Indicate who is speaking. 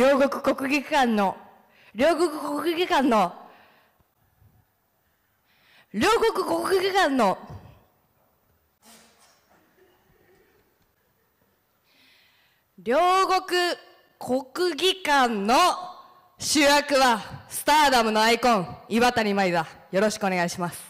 Speaker 1: 両国国技館の、両国国技館の、両国国技館の、
Speaker 2: 両国国技館の主役はスターダムのアイコン岩谷舞だよろしくお願いします